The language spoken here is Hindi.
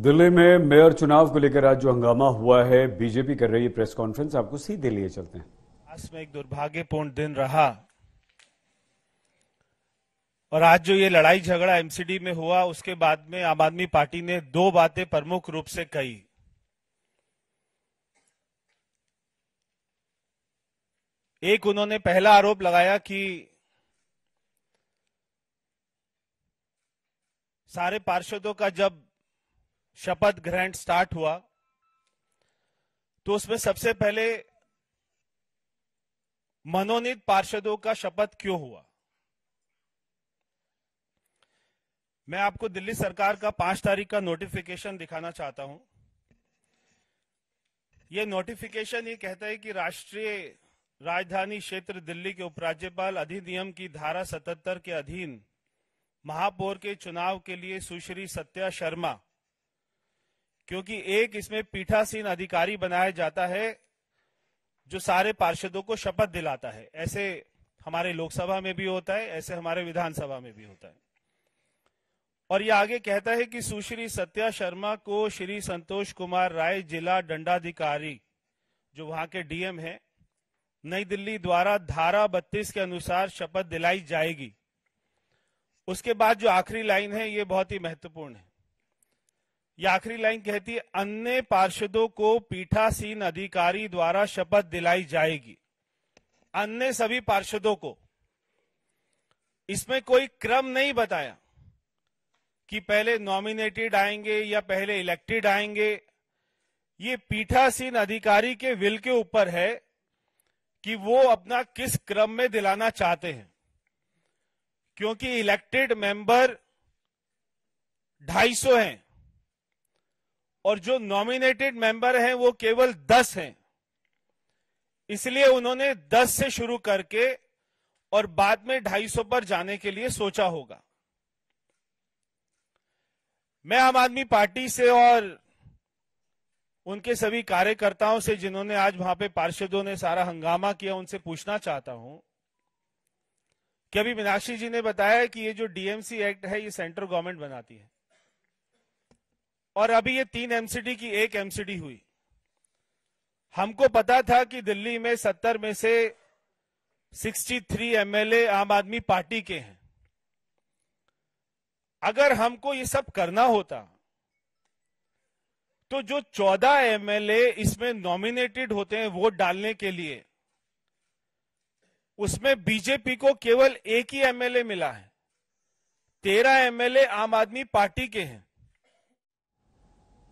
दिल्ली में मेयर चुनाव को लेकर आज जो हंगामा हुआ है बीजेपी कर रही है प्रेस कॉन्फ्रेंस आपको सीधे लिए चलते हैं आज में एक दुर्भाग्यपूर्ण दिन रहा और आज जो ये लड़ाई झगड़ा एमसीडी में हुआ उसके बाद में आम आदमी पार्टी ने दो बातें प्रमुख रूप से कही एक उन्होंने पहला आरोप लगाया कि सारे पार्षदों का जब शपथ ग्रहण स्टार्ट हुआ तो उसमें सबसे पहले मनोनीत पार्षदों का शपथ क्यों हुआ मैं आपको दिल्ली सरकार का पांच तारीख का नोटिफिकेशन दिखाना चाहता हूं यह नोटिफिकेशन ये कहता है कि राष्ट्रीय राजधानी क्षेत्र दिल्ली के उपराज्यपाल अधिनियम की धारा 77 के अधीन महापौर के चुनाव के लिए सुश्री सत्या शर्मा क्योंकि एक इसमें पीठासीन अधिकारी बनाया जाता है जो सारे पार्षदों को शपथ दिलाता है ऐसे हमारे लोकसभा में भी होता है ऐसे हमारे विधानसभा में भी होता है और यह आगे कहता है कि सुश्री सत्या शर्मा को श्री संतोष कुमार राय जिला दंडाधिकारी जो वहां के डीएम है नई दिल्ली द्वारा धारा बत्तीस के अनुसार शपथ दिलाई जाएगी उसके बाद जो आखिरी लाइन है ये बहुत ही महत्वपूर्ण है ये आखिरी लाइन कहती है अन्य पार्षदों को पीठासीन अधिकारी द्वारा शपथ दिलाई जाएगी अन्य सभी पार्षदों को इसमें कोई क्रम नहीं बताया कि पहले नॉमिनेटेड आएंगे या पहले इलेक्टेड आएंगे ये पीठासीन अधिकारी के विल के ऊपर है कि वो अपना किस क्रम में दिलाना चाहते हैं क्योंकि इलेक्टेड मेंबर 250 हैं और जो नॉमिनेटेड मेंबर हैं वो केवल दस हैं इसलिए उन्होंने दस से शुरू करके और बाद में ढाई सौ पर जाने के लिए सोचा होगा मैं आम आदमी पार्टी से और उनके सभी कार्यकर्ताओं से जिन्होंने आज वहां पे पार्षदों ने सारा हंगामा किया उनसे पूछना चाहता हूं कि अभी मीनाक्षी जी ने बताया कि ये जो डीएमसी एक्ट है ये सेंट्रल गवर्नमेंट बनाती है और अभी ये तीन एमसीडी की एक एमसीडी हुई हमको पता था कि दिल्ली में सत्तर में से 63 एमएलए आम आदमी पार्टी के हैं अगर हमको ये सब करना होता तो जो 14 एमएलए इसमें नॉमिनेटेड होते हैं वोट डालने के लिए उसमें बीजेपी को केवल एक ही एमएलए मिला है तेरह एमएलए आम आदमी पार्टी के हैं